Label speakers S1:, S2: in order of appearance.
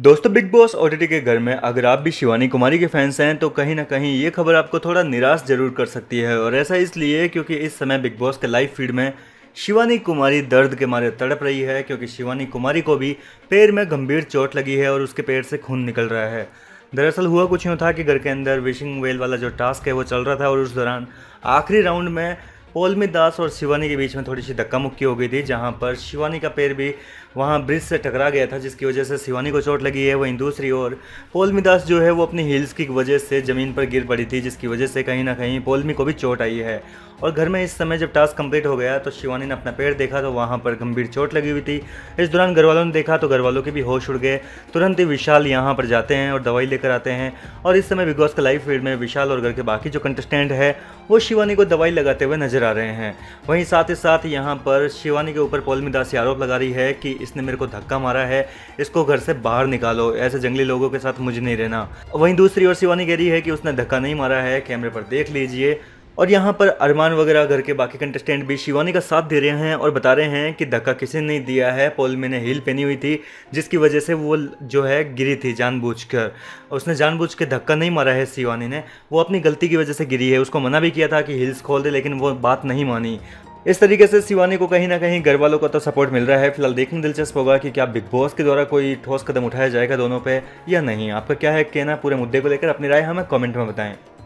S1: दोस्तों big boss OTT के घर में अगर आप भी शिवानी कुमारी के फैंस हैं तो कहीं ना कहीं ये खबर आपको थोड़ा निराश जरूर कर सकती है और ऐसा इसलिए क्योंकि इस समय बिग बॉस के लाइव फीड में शिवानी कुमारी दर्द के मारे तड़प रही है क्योंकि शिवानी कुमारी को भी पैर में गंभीर चोट लगी है और उसके पैर से खून निकल रहा है दरअसल हुआ कुछ यूँ था कि घर के अंदर विशिंग वेल वाला जो टास्क है वो चल रहा था और उस दौरान आखिरी राउंड में हॉल में दास और शिवानी के बीच में थोड़ी सी धक्का मुक्की हो गई थी जहां पर शिवानी का पैर भी वहां ब्रिज से टकरा गया था जिसकी वजह से शिवानी को चोट लगी है वहीं दूसरी ओर पोलमी दास जो है वो अपनी हील्स की वजह से ज़मीन पर गिर पड़ी थी जिसकी वजह से कहीं ना कहीं पोलमी को भी चोट आई है और घर में इस समय जब टास्क कंप्लीट हो गया तो शिवानी ने अपना पैर देखा तो वहाँ पर गंभीर चोट लगी हुई थी इस दौरान घर वालों ने देखा तो घर वालों के भी होश उड़ गए तुरंत ही विशाल यहाँ पर जाते हैं और दवाई लेकर आते हैं और इस समय बिग बॉस का लाइव फील्ड में विशाल और घर के बाकी जो कंटेस्टेंट है वो शिवानी को दवाई लगाते हुए नजर आ आ रहे हैं वहीं साथ ही साथ यहाँ पर शिवानी के ऊपर पौलमी दास आरोप लगा रही है कि इसने मेरे को धक्का मारा है इसको घर से बाहर निकालो ऐसे जंगली लोगों के साथ मुझे नहीं रहना वहीं दूसरी ओर शिवानी कह रही है कि उसने धक्का नहीं मारा है कैमरे पर देख लीजिए और यहाँ पर अरमान वगैरह घर के बाकी कंटेस्टेंट भी शिवानी का साथ दे रहे हैं और बता रहे हैं कि धक्का किसी ने दिया है पोल में ने हील पहनी हुई थी जिसकी वजह से वो जो है गिरी थी जानबूझकर उसने जानबूझ के धक्का नहीं मारा है शिवानी ने वो अपनी गलती की वजह से गिरी है उसको मना भी किया था कि हिल्स खोल दे लेकिन वो बात नहीं मानी इस तरीके से शिवानी को कहीं ना कहीं घर वालों का तो सपोर्ट मिल रहा है फिलहाल देखना दिलचस्प होगा कि क्या बिग बॉस के द्वारा कोई ठोस कदम उठाया जाएगा दोनों पे या नहीं आपका क्या है कहना पूरे मुद्दे को लेकर अपनी राय हमें कमेंट में बताएं